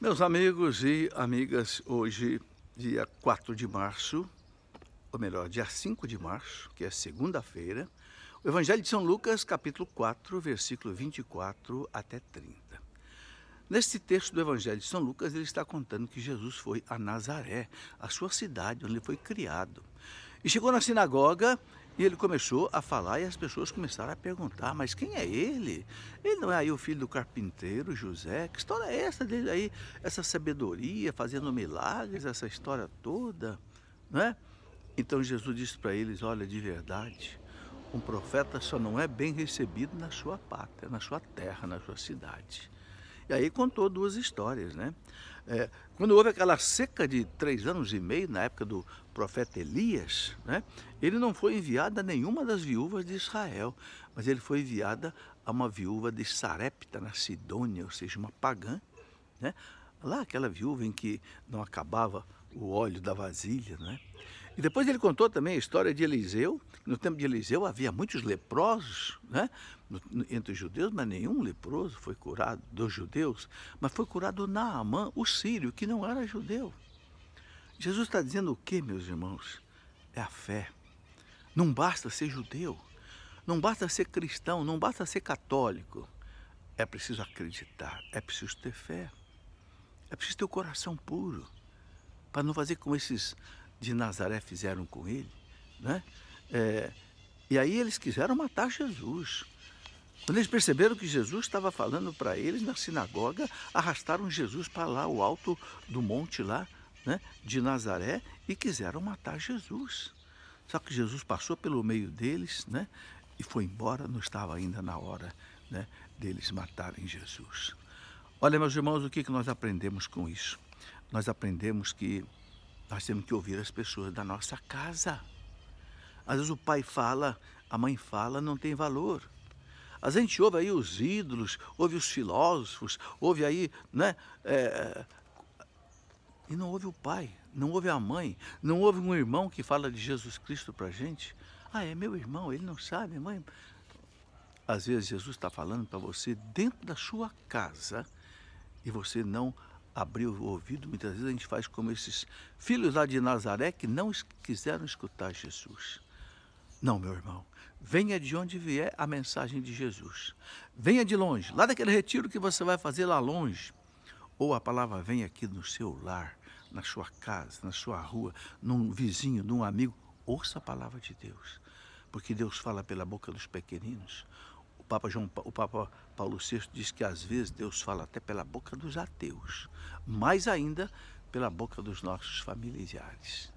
Meus amigos e amigas, hoje, dia 4 de março, ou melhor, dia 5 de março, que é segunda-feira, o Evangelho de São Lucas, capítulo 4, versículo 24 até 30. Neste texto do Evangelho de São Lucas, ele está contando que Jesus foi a Nazaré, a sua cidade onde ele foi criado. E chegou na sinagoga e ele começou a falar e as pessoas começaram a perguntar, mas quem é ele? Ele não é aí o filho do carpinteiro José? Que história é essa dele aí? Essa sabedoria, fazendo milagres, essa história toda, não é? Então Jesus disse para eles, olha, de verdade, um profeta só não é bem recebido na sua pátria, na sua terra, na sua cidade. E aí contou duas histórias, né? É, quando houve aquela seca de três anos e meio, na época do profeta Elias, né, ele não foi enviado a nenhuma das viúvas de Israel, mas ele foi enviado a uma viúva de Sarepta, na Sidônia, ou seja, uma pagã. Né, lá aquela viúva em que não acabava o óleo da vasilha. Né, e depois ele contou também a história de Eliseu. No tempo de Eliseu havia muitos leprosos, né? entre os judeus, mas nenhum leproso foi curado dos judeus, mas foi curado Naamã, o sírio, que não era judeu. Jesus está dizendo o que, meus irmãos? É a fé. Não basta ser judeu, não basta ser cristão, não basta ser católico. É preciso acreditar, é preciso ter fé, é preciso ter o coração puro, para não fazer como esses de Nazaré fizeram com ele, né? É, e aí eles quiseram matar Jesus. Quando eles perceberam que Jesus estava falando para eles na sinagoga, arrastaram Jesus para lá, o alto do monte lá, né, de Nazaré, e quiseram matar Jesus. Só que Jesus passou pelo meio deles, né, e foi embora, não estava ainda na hora, né, deles matarem Jesus. Olha, meus irmãos, o que, que nós aprendemos com isso? Nós aprendemos que nós temos que ouvir as pessoas da nossa casa. Às vezes o pai fala, a mãe fala, não tem valor. Às vezes a gente ouve aí os ídolos, ouve os filósofos, ouve aí, né? É, e não ouve o pai, não ouve a mãe, não ouve um irmão que fala de Jesus Cristo para gente. Ah, é meu irmão, ele não sabe, mãe. Às vezes Jesus está falando para você dentro da sua casa e você não abrir o ouvido. Muitas vezes a gente faz como esses filhos lá de Nazaré que não quiseram escutar Jesus. Não, meu irmão. Venha de onde vier a mensagem de Jesus. Venha de longe, lá daquele retiro que você vai fazer lá longe. Ou a palavra vem aqui no seu lar, na sua casa, na sua rua, num vizinho, num amigo. Ouça a palavra de Deus. Porque Deus fala pela boca dos pequeninos. Papa João, o Papa Paulo VI diz que às vezes Deus fala até pela boca dos ateus, mais ainda pela boca dos nossos familiares.